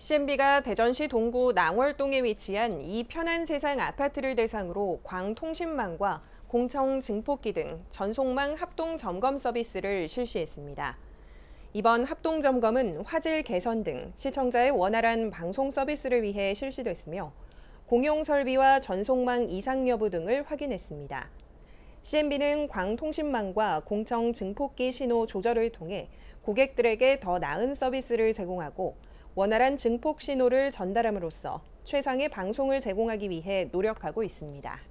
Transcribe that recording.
CMB가 대전시 동구 낭월동에 위치한 이 편한 세상 아파트를 대상으로 광통신망과 공청 증폭기 등 전속망 합동 점검 서비스를 실시했습니다. 이번 합동 점검은 화질 개선 등 시청자의 원활한 방송 서비스를 위해 실시됐으며 공용 설비와 전속망 이상 여부 등을 확인했습니다. CMB는 광통신망과 공청 증폭기 신호 조절을 통해 고객들에게 더 나은 서비스를 제공하고 원활한 증폭 신호를 전달함으로써 최상의 방송을 제공하기 위해 노력하고 있습니다.